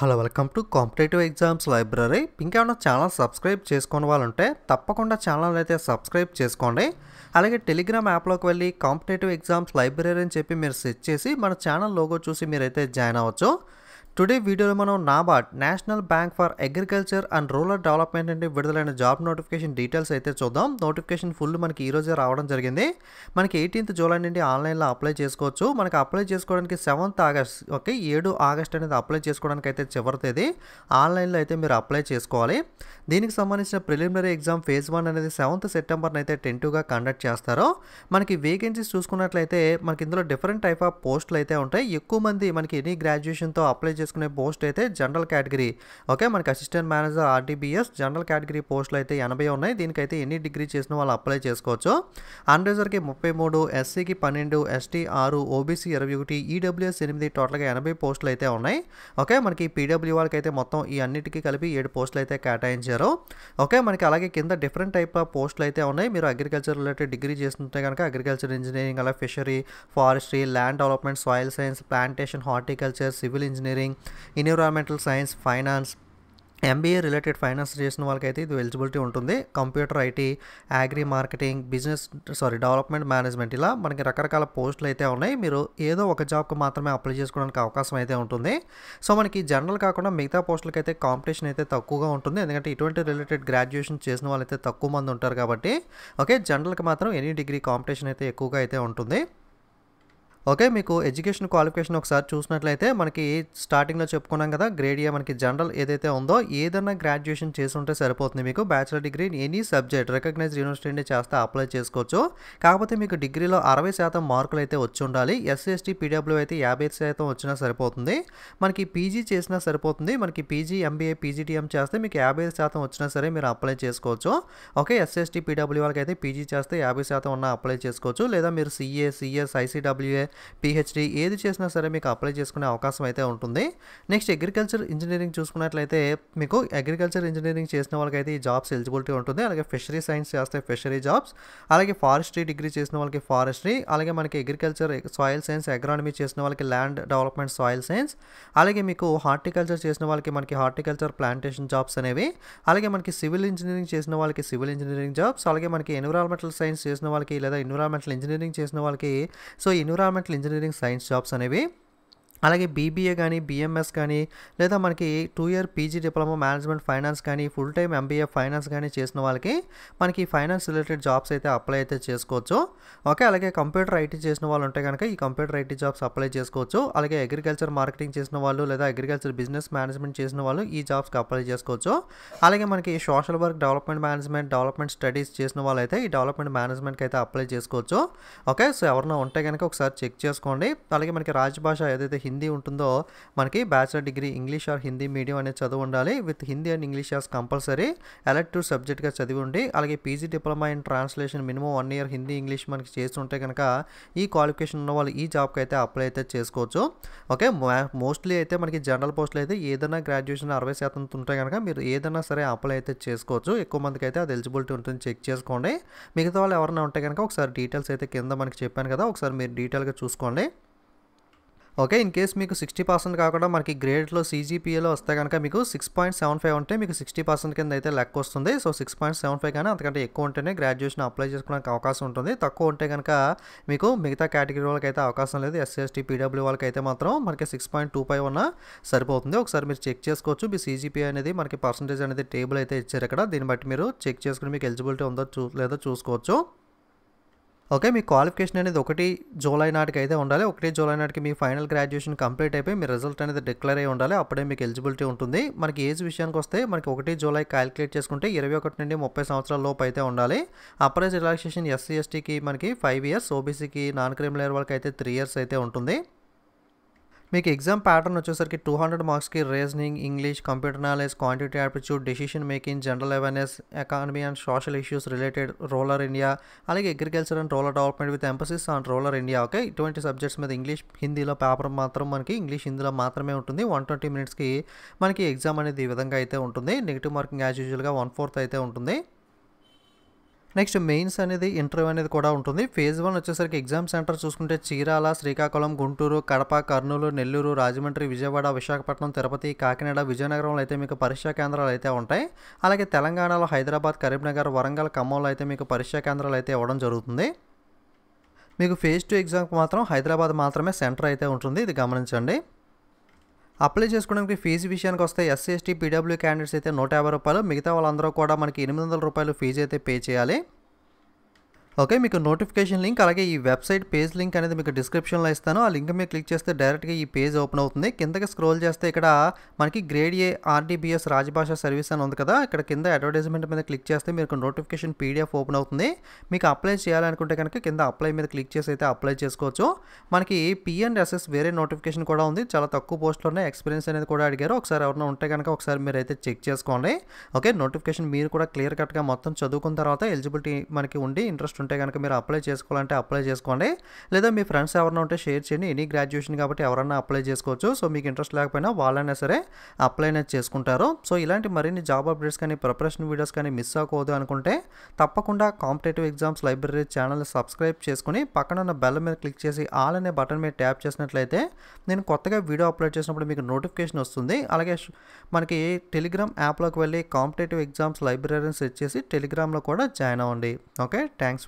hello welcome to competitive exams library ఇంకేమైనా channel subscribe చేసుకోని వాళ్ళుంటే తప్పకుండా ఛానల్ అయితే సబ్స్క్రైబ్ చేసుకోండి అలాగే టెలిగ్రామ్ యాప్లోకి వెళ్ళి కాంపిటేటివ్ ఎగ్జామ్స్ లైబ్రరీ అని చెప్పి మీరు సెర్చ్ చేసి మన ఛానల్ లోగో చూసి మీరైతే జాయిన్ అవ్వచ్చు టుడే వీడియోలో మనం NABARD national bank for agriculture and rural development నుండి విడుదలైన జాబ్ నోటిఫికేషన్ డీటెయిల్స్ అయితే చూద్దాం నోటిఫికేషన్ ఫుల్ మనకి ఈ రోజే రావడం జరిగింది మనకి ఎయిటీన్త్ జూలై నుండి ఆన్లైన్లో అప్లై చేసుకోవచ్చు మనకి అప్లై చేసుకోవడానికి సెవెంత్ ఆగస్ట్ ఓకే ఏడు ఆగస్ట్ అనేది అప్లై చేసుకోవడానికి అయితే చివరి తేదీ ఆన్లైన్లో అయితే మీరు అప్లై చేసుకోవాలి దీనికి సంబంధించిన ప్రిలిమినరీ ఎగ్జామ్ ఫేజ్ వన్ అనేది సెవెంత్ సెప్టెంబర్ని అయితే టెంటుగా కండక్ట్ చేస్తారు మనకి వేకెన్సీస్ చూసుకున్నట్లయితే మనకి ఇందులో డిఫరెంట్ టైప్ ఆఫ్ పోస్టులు అయితే ఉంటాయి ఎక్కువ మంది మనకి ఎనీ గ్రాడ్యుయేషన్తో అప్లై చేసుకునే పోస్ట్ అయితే జనరల్ కేటగిరీ ఓకే మనకి assistant manager RDBS general category పోస్టులు అయితే ఎనభై ఉన్నాయి దీనికైతే ఎన్ని డిగ్రీ చేసిన వాళ్ళు అప్లై చేసుకోవచ్చు అన్రిజర్వ్కి ముప్పై మూడు ఎస్సీకి పన్నెండు ఎస్టీ ఆరు ఓబీసీ ఇరవై ఒకటి ఈడబ్ల్యూఎస్ ఎనిమిది టోటల్గా ఎనభై పోస్టులు అయితే ఉన్నాయి ఓకే మనకి పీడబ్ల్యూ వాళ్ళకి అయితే మొత్తం ఈ అన్నిటికీ కలిపి ఏడు పోస్టులు అయితే కేటాయించారు ఓకే మనకి అలాగే కింద డిఫరెంట్ టైప్ ఆఫ్ పోస్టులు అయితే ఉన్నాయి మీరు అగ్రికల్చర్ రిలేటెడ్ డిగ్రీ చేస్తుంటే కనుక అగ్రికల్చర్ ఇంజనీరింగ్ అలా fishery forestry land development soil science plantation horticulture civil engineering environmental science finance MBA related finance చేసిన వాళ్ళకైతే ఇది ఎలిజిబిలిటీ ఉంటుంది computer IT agri marketing business sorry development management ఇలా మనకి రకరకాల పోస్టులు అయితే ఉన్నాయి మీరు ఏదో ఒక జాబ్కి మాత్రమే అప్లై చేసుకోవడానికి అవకాశం అయితే ఉంటుంది సో మనకి జనరల్ కాకుండా మిగతా పోస్టులకి అయితే కాంపిటీషన్ అయితే తక్కువగా ఉంటుంది ఎందుకంటే ఇటువంటి రిలేటెడ్ గ్రాడ్యుయేషన్ చేసిన వాళ్ళైతే తక్కువ మంది ఉంటారు కాబట్టి ఓకే జనరల్కి మాత్రం ఎనీ డిగ్రీ కాంపిటీషన్ అయితే ఎక్కువగా అయితే ఉంటుంది ఓకే మీకు ఎడ్యుకేషన్ క్వాలిఫికేషన్ ఒకసారి చూసినట్లయితే మనకి స్టార్టింగ్లో చెప్పుకున్నాం కదా గ్రేడ్ ఏ మనకి జనరల్ ఏదైతే ఉందో ఏదైనా గ్రాడ్యుయేషన్ చేసి ఉంటే సరిపోతుంది మీకు bachelor degree any subject recognize university చేస్తే అప్లై చేసుకోవచ్చు కాకపోతే మీకు డిగ్రీలో అరవై శాతం మార్కులు అయితే వచ్చి ఉండాలి ఎస్సీ ఎస్టీ పీడబ్ల్యూ అయితే యాభై శాతం వచ్చినా సరిపోతుంది మనకి పీజీ చేసినా సరిపోతుంది మనకి పీజీ ఎంబీఏ పీజీటీఎం చేస్తే మీకు యాభై శాతం వచ్చినా సరే మీరు అప్లై చేసుకోవచ్చు ఓకే ఎస్సీ ఎస్టీ పీడబ్ల్యూ వాళ్ళకి అయితే పీజీ చేస్తే యాభై శాతం ఉన్న అప్లై చేసుకోవచ్చు లేదా మీరు సీఏ సిఎస్ ఐసీడబ్ల్యూఏ పిహెచ్డి ఏది చేసినా సరే మీకు అప్లై చేసుకునే అవకాశం అయితే ఉంటుంది నెక్స్ట్ అగ్రికల్చర్ ఇంజనీరింగ్ చూసుకున్నట్లయితే మీకు అగ్రికల్చర్ ఇంజనీరింగ్ చేసిన వాళ్ళకైతే ఈ జాబ్స్ ఎలిజిబిలిటీ ఉంటుంది అలాగే ఫిషరీ సైన్స్ చేస్తే ఫిషరీ జాబ్స్ అలాగే ఫారెస్ట్రీ డిగ్రీ చేసిన వాళ్ళకి ఫారెస్ట్రీ అలాగే మనకి అగ్రికల్చర్ సాయిల్ సైన్స్ అగ్రానమీ చేసిన వాళ్ళకి ల్యాండ్ డెవలప్మెంట్ సాయిల్ సైన్స్ అలాగే మీకు హార్టికల్చర్ చేసిన వాళ్ళకి మనకి హార్టికల్చర్ ప్లాంటేషన్ జాబ్స్ అనేవి అలాగే మనకి సివిల్ ఇంజనీరింగ్ చేసిన వాళ్ళకి సివిల్ ఇంజనీరింగ్ జాబ్స్ అలాగే మనకి ఎన్విరాన్మెంటల్ సైన్స్ చేసిన వాళ్ళకి లేదా ఎన్విరాన్మెంటల్ ఇంజనీరింగ్ చేసిన వాళ్ళకి సో ఎన్విరాన్మెంటల్ అప్పట్లో ఇంజనీరింగ్ సైన్స్ జాబ్స్ అనేవి అలాగే బీబీఏ కానీ బీఎంఎస్ కానీ లేదా మనకి two year PG diploma management finance కానీ ఫుల్ టైం ఎంబీఏ ఫైనాన్స్ కానీ చేసిన వాళ్ళకి మనకి ఫైనాన్స్ రిలేటెడ్ జాబ్స్ అయితే అప్లై అయితే చేసుకోవచ్చు ఓకే అలాగే కంప్యూటర్ ఐటీ చేసిన వాళ్ళు ఉంటే కనుక ఈ కంప్యూటర్ ఐటీ జాబ్స్ అప్లై చేసుకోవచ్చు అలాగే అగ్రికల్చర్ మార్కెటింగ్ చేసిన వాళ్ళు లేదా అగ్రికల్చర్ బిజినెస్ మేనేజ్మెంట్ చేసిన వాళ్ళు ఈ జాబ్స్కి అప్లై చేసుకోవచ్చు అలాగే మనకి social work development management development studies చేసిన అయితే ఈ డెవలప్మెంట్ మేనేజ్మెంట్కి అయితే అప్లై చేసుకోవచ్చు ఓకే సో ఎవరైనా ఉంటే కనుక ఒకసారి చెక్ చేసుకోండి అలాగే మనకి రాజభాష ఏదైతే హిందీ ఉంటుందో మనకి bachelor degree English or Hindi medium అనేది చదువు ఉండాలి with Hindi and English as compulsory elective సబ్జెక్ట్గా చదివి ఉండి అలాగే PG diploma in translation minimum one year Hindi English మనకి చేస్తుంటే కనుక ఈ క్వాలిఫికేషన్ ఉన్న వాళ్ళు ఈ జాబ్కి అయితే అప్లై అయితే చేసుకోవచ్చు ఓకే మోస్ట్లీ అయితే మనకి జనరల్ పోస్టులు అయితే ఏదైనా గ్రాడ్యుయేషన్ అరవై శాతం ఉంటే కనుక మీరు ఏదైనా సరే అప్లై అయితే చేసుకోవచ్చు ఎక్కువ మందికి అయితే అది ఎలిజిబిలిటీ ఉంటుంది చెక్ చేసుకోండి మిగతా వాళ్ళు ఎవరైనా ఉంటే కనుక ఒకసారి డీటెయిల్స్ అయితే కింద మనకి చెప్పాను కదా ఒకసారి మీరు డీటెయిల్గా చూసుకోండి ఓకే ఇన్ కేస్ మీకు సిక్స్టీ పర్సెంట్ కాకుండా మనకి గ్రేడ్లో సీజీపీఏలో వస్తే కనుక మీకు సిక్స్ పాయింట్ సెవెన్ ఫైవ్ ఉంటే మీకు సిక్స్టీ పర్సెంట్ కింద అయితే లెక్క వస్తుంది so six point seven five కానీ అంతకంటే ఎక్కువ ఉంటేనే గ్రాడ్యుయేషన్ అప్లై చేసుకోవడానికి అవకాశం ఉంటుంది తక్కువ ఉంటే కనుక మీకు మిగతా కేటగిరీ వాళ్ళకైతే అవకాశం లేదు ఎస్సీఎస్టీ పీడబ్ల్యూ వాళ్ళకైతే మాత్రం మనకి సిక్స్ పాయింట్ టూ ఫైవ్ ఉన్న సరిపోతుంది ఒకసారి మీరు చెక్ చేసుకోవచ్చు మీ సీజీపీ అనేది మనకి పర్సంటేజ్ అనేది టేబుల్ అయితే ఇచ్చారు ఇక్కడ దీన్ని బట్టి మీరు చెక్ చేసుకుని మీకు ఎలిజిబిలిటీ ఉందో చూ లేదో చూసుకోవచ్చు ఓకే మీ క్వాలిఫికేషన్ అనేది ఒకటి జూలై నాటికి అయితే ఉండాలి ఒకటి జూలై నాటికి మీ ఫైనల్ గ్రాడ్యుయేషన్ కంప్లీట్ అయిపోయి మీ రిజల్ట్ అనేది డిక్లేర్ అయి ఉండాలి అప్పుడే మీకు ఎలిజిబిలిటీ ఉంటుంది మనకి ఏజ్ విషయానికి వస్తే మనకి ఒకటి జూలై క్యాలిక్యులేట్ చేసుకుంటే ఇరవై ఒకటి నుండి ముప్పై సంవత్సరాల లోపు అయితే ఉండాలి అప్పర్ రిలాక్సేషన్ ఎస్సీ ఎస్టీకి మనకి ఫైవ్ ఇయర్స్ ఓబీసీకి నాన్ క్రిమినల్ వాళ్ళకి అయితే త్రీ ఇయర్స్ అయితే ఉంటుంది మీకు ఎగ్జామ్ ప్యాటర్న్ వచ్చేసరికి టూ హండ్రెడ్ మార్క్స్కి reasoning English computer knowledge quantity aptitude decision making general awareness economy and social issues related rural India అలాగే agriculture and rural development with emphasis on rural India okay ఇటువంటి subjects మీద English హిందీలో paper మాత్రం మనకి English హిందీలో మాత్రమే ఉంటుంది one twenty మినిట్స్కి మనకి ఎగ్జామ్ అనేది ఈ విధంగా అయితే ఉంటుంది నెగిటివ్ మార్కింగ్ యాజ్ యూజువల్గా వన్ ఫోర్త్ అయితే ఉంటుంది నెక్స్ట్ మెయిన్స్ అనేది ఇంటర్వ్యూ అనేది కూడా ఉంటుంది ఫేజ్ వన్ వచ్చేసరికి ఎగ్జామ్ సెంటర్ చూసుకుంటే చీరాల శ్రీకాకుళం గుంటూరు కడప కర్నూలు నెల్లూరు రాజమండ్రి విజయవాడ విశాఖపట్నం తిరుపతి కాకినాడ విజయనగరంలో అయితే మీకు పరీక్షా కేంద్రాలు అయితే ఉంటాయి అలాగే తెలంగాణలో హైదరాబాద్ కరీంనగర్ వరంగల్ ఖమ్మంలో అయితే మీకు పరీక్షా కేంద్రాలు అయితే ఇవ్వడం జరుగుతుంది మీకు ఫేజ్ టూ ఎగ్జామ్కి మాత్రం హైదరాబాద్ మాత్రమే సెంటర్ అయితే ఉంటుంది ఇది గమనించండి అప్లై చేసుకోవడానికి ఫీజు విషయానికి వస్తే ఎస్సీ ఎస్టీ పీడబ్ల్యూ క్యాండిడేట్స్ అయితే నూట యాభై రూపాయలు మిగతా వాళ్ళందరూ కూడా మనకి ఎనిమిది వందల రూపాయలు ఫీజు అయితే పే చేయాలి ఓకే మీకు నోటిఫికేషన్ లింక్ అలాగే ఈ వెబ్సైట్ పేజ్ లింక్ అనేది మీకు డిస్క్రిప్షన్లో ఇస్తాను ఆ లింక్ మీరు క్లిక్ చేస్తే డైరెక్ట్గా ఈ పేజ్ ఓపెన్ అవుతుంది కిందకి స్క్రోల్ చేస్తే ఇక్కడ మనకి గ్రేడ్ ఏ ఆర్డీబీఎస్ రాజభాష సర్వీస్ అని ఉంది కదా ఇక్కడ కింద అడ్వర్టైజ్మెంట్ మీద క్లిక్ చేస్తే మీకు నోటిఫికేషన్ పీడిఎఫ్ ఓపెన్ అవుతుంది మీకు అప్లై చేయాలనుకుంటే కనుక కింద అప్లై మీద క్లిక్ చేసి అయితే అప్లై చేసుకోవచ్చు మనకి పిఎన్ఎస్ఎస్ వేరే నోటిఫికేషన్ కూడా ఉంది చాలా తక్కువ ఉన్నాయి ఎక్స్పీరియన్స్ అనేది కూడా అడిగారు ఒకసారి ఎవరైనా ఉంటే కనుక ఒకసారి మీరు అయితే చెక్ చేసుకోండి ఓకే నోటిఫికేషన్ మీరు కూడా క్లియర్ కట్గా మొత్తం చదువుకున్న తర్వాత ఎలిజిబిలిటీ మనకి ఉండి ఇంట్రెస్ట్ ఉంటే కనుక మీరు అప్లై చేసుకోవాలంటే అప్లై చేసుకోండి లేదా మీ ఫ్రెండ్స్ ఎవరైనా ఉంటే షేర్ చేయండి ఎనీ గ్రాడ్యుయేషన్ కాబట్టి ఎవరైనా అప్లై చేసుకోవచ్చు సో మీకు ఇంట్రెస్ట్ లేకపోయినా వాళ్ళైనా సరే అప్లై అనేది చేసుకుంటారు సో ఇలాంటి మరిన్ని జాబ్ అప్డేట్స్ కానీ ప్రిపరేషన్ వీడియోస్ కానీ మిస్ అవ్వకూడదు అనుకుంటే తప్పకుండా competitive exams library channel subscribe చేసుకుని పక్కన ఉన్న బెల్ మీద క్లిక్ చేసి ఆల్ అనే బటన్ మీద ట్యాప్ చేసినట్లయితే నేను కొత్తగా వీడియో అప్లోడ్ చేసినప్పుడు మీకు నోటిఫికేషన్ వస్తుంది అలాగే మనకి టెలిగ్రామ్ యాప్లోకి వెళ్ళి కాంపిటేటివ్ ఎగ్జామ్స్ లైబ్రరీని సెర్చ్ చేసి టెలిగ్రామ్లో కూడా జాయిన్ అవ్వండి ఓకే థ్యాంక్స్